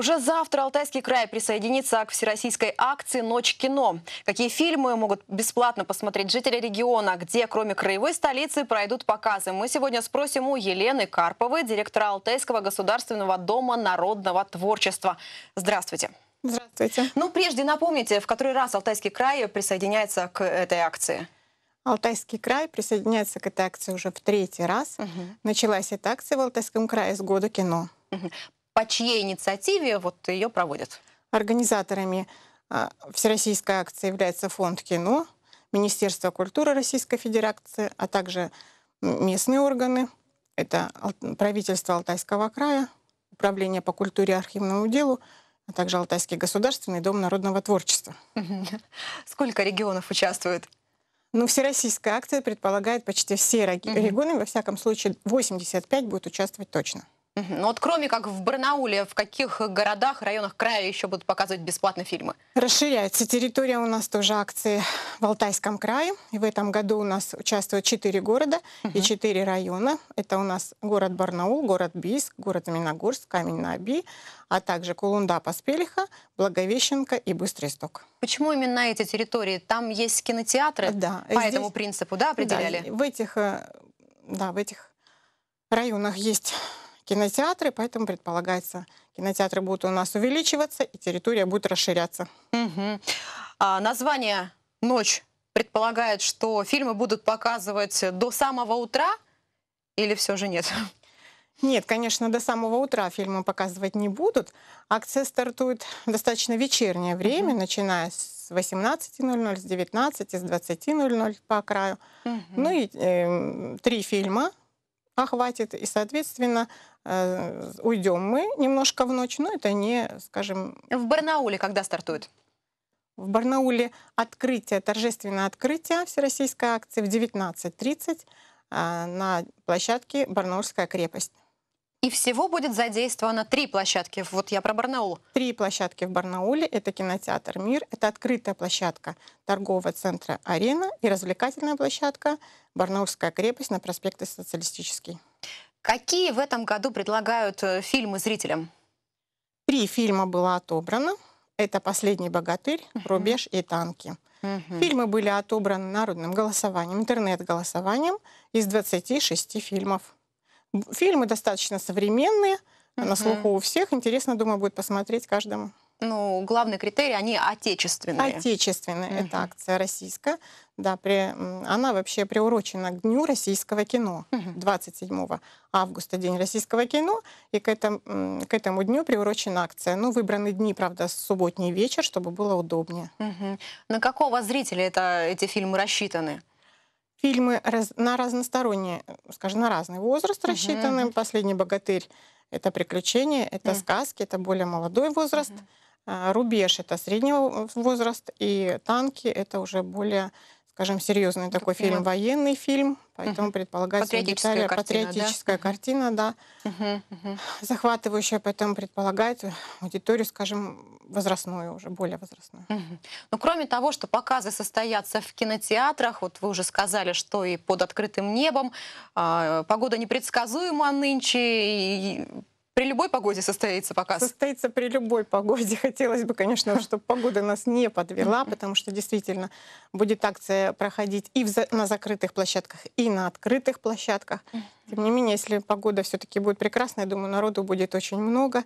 Уже завтра Алтайский край присоединится к всероссийской акции «Ночь кино». Какие фильмы могут бесплатно посмотреть жители региона, где кроме краевой столицы пройдут показы? Мы сегодня спросим у Елены Карповой, директора Алтайского государственного дома народного творчества. Здравствуйте. Здравствуйте. Ну, прежде напомните, в который раз Алтайский край присоединяется к этой акции? Алтайский край присоединяется к этой акции уже в третий раз. Угу. Началась эта акция в Алтайском крае с года кино по чьей инициативе вот ее проводят? Организаторами а, всероссийской акции является фонд кино, Министерство культуры Российской Федерации, а также местные органы. Это правительство Алтайского края, Управление по культуре и архивному делу, а также Алтайский государственный дом народного творчества. Сколько регионов участвует? Ну, всероссийская акция предполагает почти все регионы, во всяком случае 85 будет участвовать точно. Ну вот кроме как в Барнауле, в каких городах, районах края еще будут показывать бесплатно фильмы? Расширяется территория у нас тоже акции в Алтайском крае. И в этом году у нас участвуют четыре города угу. и четыре района. Это у нас город Барнаул, город Бийск, город Миногорск, Камень-на-Оби, а также Кулунда, Поспелиха, Благовещенко и Быстрый Сток. Почему именно эти территории? Там есть кинотеатры да, по здесь, этому принципу, да, определяли? Да, в этих, э, да, в этих районах есть кинотеатры, поэтому предполагается, кинотеатры будут у нас увеличиваться и территория будет расширяться. Угу. А, название «Ночь» предполагает, что фильмы будут показывать до самого утра или все же нет? Нет, конечно, до самого утра фильмы показывать не будут. Акция стартует достаточно вечернее время, mm начиная с 18.00, с 19:00, с 20.00 по краю. mm Ну и э, три фильма охватит, и, соответственно, Э, уйдем мы немножко в ночь, но это не, скажем... В Барнауле когда стартует? В Барнауле открытие, торжественное открытие всероссийской акции в 19.30 а, на площадке Барнаульская крепость. И всего будет задействовано три площадки. Вот я про Барнаул. Три площадки в Барнауле. Это кинотеатр «Мир», это открытая площадка торгового центра «Арена» и развлекательная площадка «Барнаульская крепость» на проспекте Социалистический. Какие в этом году предлагают э, фильмы зрителям? Три фильма было отобрано. Это «Последний богатырь», «Рубеж» и «Танки». Фильмы были отобраны народным голосованием, интернет-голосованием из 26 фильмов. Фильмы достаточно современные, на слуху у всех. Интересно, думаю, будет посмотреть каждому ну, главный критерий они отечественные. Отечественная Угу. Это акция российская. Да, при, она вообще приурочена к Дню российского кино. Угу. 27 августа День российского кино. И к, этому к этому дню приурочена акция. Ну, выбраны дни, правда, субботний вечер, чтобы было удобнее. Угу. На какого зрителя это, эти фильмы рассчитаны? Фильмы раз, на разносторонние, э, скажем, на разный возраст угу. рассчитаны. «Последний богатырь» — это приключения, это угу. сказки, это более молодой возраст. Угу. А, рубеж — это средний возраст, и «Танки» — это уже более, скажем, серьезный такой фильм, военный фильм, поэтому угу. предполагается патриотическая Италия, картина, патриотическая да? картина, да, угу, угу. захватывающая, поэтому предполагает аудиторию, скажем, возрастную уже, более возрастную. Угу. Ну, кроме того, что показы состоятся в кинотеатрах, вот вы уже сказали, что и под открытым небом, э, погода непредсказуема нынче, и при любой погоде состоится показ? Состоится при любой погоде. Хотелось бы, конечно, чтобы погода нас не подвела, потому что действительно будет акция проходить и на закрытых площадках, и на открытых площадках. Тем не менее, если погода все-таки будет прекрасная, я думаю, народу будет очень много.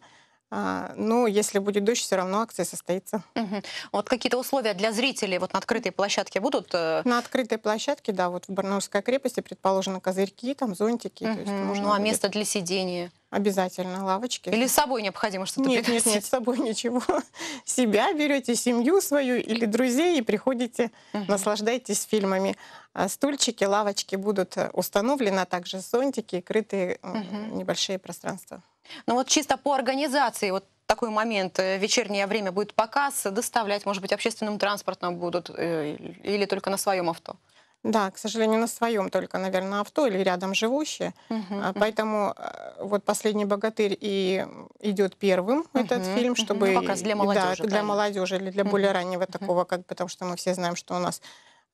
А, но если будет дождь, все равно акция состоится. Угу. Вот какие-то условия для зрителей вот на открытой площадке будут? Э, на открытой площадке, да, вот в Барнаульской крепости предположено козырьки, там зонтики. Угу. То есть можно ну а будет... место для сидения? обязательно лавочки. Или с собой необходимо что-то нет, Нет, нет, с собой ничего. Себя берете, семью свою или друзей и приходите, угу. наслаждайтесь фильмами. А стульчики, лавочки будут э, установлены, а также зонтики и крытые угу. небольшие пространства. Ну вот чисто по организации, вот такой момент, э, вечернее время будет показ, доставлять, может быть, общественным транспортом будут или только на своем авто? Да, к сожалению, на своем только, наверное, авто или рядом живущие. Угу, Поэтому э, вот «Последний богатырь» и идет первым угу, этот фильм, ну, чтобы... Ну, показ для молодежи. Да, для молодежи или для угу. более раннего угу. такого, как, потому что мы все знаем, что у нас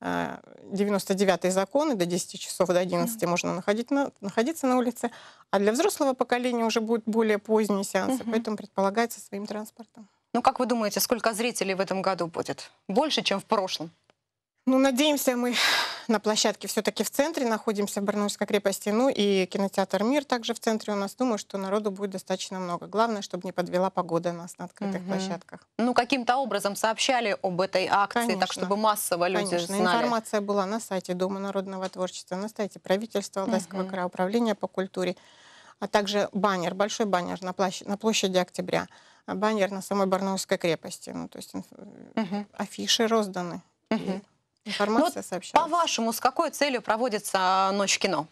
99-й э, закон, и до 10 часов, до 11 mm можно находить на, находиться на улице. А для взрослого поколения уже будет более поздние сеансы, mm поэтому предполагается своим транспортом. Ну, как вы думаете, сколько зрителей в этом году будет? Больше, чем в прошлом? Ну, надеемся мы на площадке все-таки в центре находимся, в Барнаульской крепости, ну и кинотеатр «Мир» также в центре у нас. Думаю, что народу будет достаточно много. Главное, чтобы не подвела погода нас на открытых угу. площадках. Ну, каким-то образом сообщали об этой акции, Конечно. так чтобы массово люди Конечно. знали. Информация была на сайте Дома народного творчества, на сайте правительства Алтайского угу. края, управления по культуре, а также баннер, большой баннер на, площ на площади Октября, баннер на самой Барнаульской крепости. Ну, то есть угу. афиши розданы. Угу. Информация Но ну, По-вашему, с какой целью проводится а, ночь кино?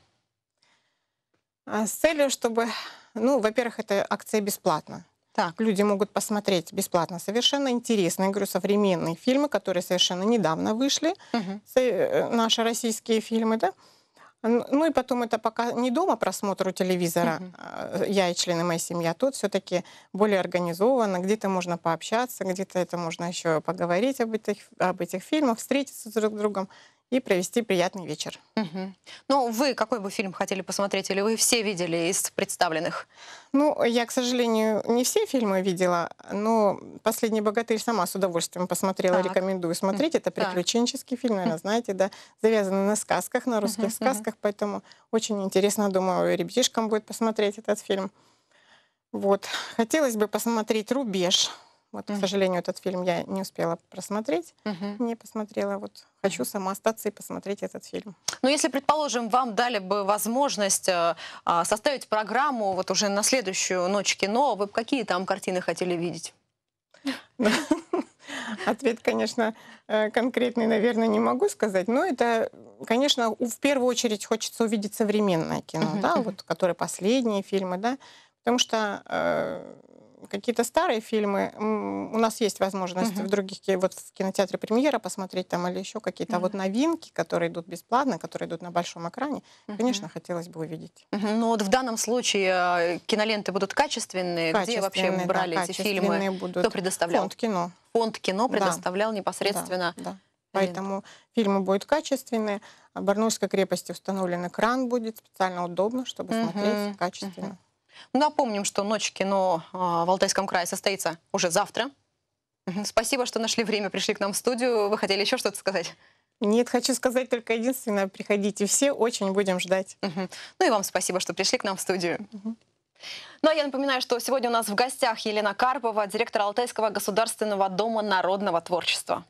А, с целью, чтобы, ну, во-первых, эта акция бесплатна. Так. Люди могут посмотреть бесплатно совершенно интересные, говорю, современные фильмы, которые совершенно недавно вышли, угу. наши российские фильмы, да, ну и потом это пока не дома просмотр у телевизора, угу. я и члены моей семьи, а тут все-таки более организованно, где-то можно пообщаться, где-то это можно еще поговорить об этих, об этих фильмах, встретиться друг с другом и провести приятный вечер. Угу. Ну, вы какой бы фильм хотели посмотреть, или вы все видели из представленных? Ну, я, к сожалению, не все фильмы видела, но «Последний богатырь» сама с удовольствием посмотрела, так. рекомендую смотреть. Это приключенческий так. фильм, наверное, знаете, да, завязанный на сказках, на русских угу, сказках, угу. поэтому очень интересно, думаю, ребятишкам будет посмотреть этот фильм. Вот. Хотелось бы посмотреть «Рубеж». Вот, mm-hmm. к сожалению, этот фильм я не успела просмотреть, mm-hmm. не посмотрела. Вот хочу сама остаться и посмотреть этот фильм. Но ну, если, предположим, вам дали бы возможность э, а, составить программу вот уже на следующую ночь кино, вы бы какие там картины хотели видеть? Ответ, конечно, э, конкретный, наверное, не могу сказать, но это, конечно, в первую очередь хочется увидеть современное кино, да, вот, которые последние фильмы, да, потому что э, какие-то старые фильмы у нас есть возможность uh-huh. в других, вот в кинотеатре «Премьера» посмотреть там или еще какие-то. Uh-huh. вот новинки, которые идут бесплатно, которые идут на большом экране, uh-huh. конечно, хотелось бы увидеть. Uh-huh. Но ну вот в данном случае э, киноленты будут качественные. качественные Где вообще брали да, эти фильмы? Будут. Кто предоставлял? Фонд кино. Фонд кино предоставлял да. непосредственно... Да, да. Поэтому фильмы будут качественные. В Барнульской крепости установлен экран будет специально удобно, чтобы uh-huh. смотреть качественно. Uh-huh. Ну, напомним, что «Ночь кино» а, в Алтайском крае состоится уже завтра. Спасибо, что нашли время, пришли к нам в студию. Вы хотели еще что-то сказать? Нет, хочу сказать только единственное, приходите все, очень будем ждать. Угу. Ну и вам спасибо, что пришли к нам в студию. Угу. Ну а я напоминаю, что сегодня у нас в гостях Елена Карпова, директор Алтайского государственного дома народного творчества.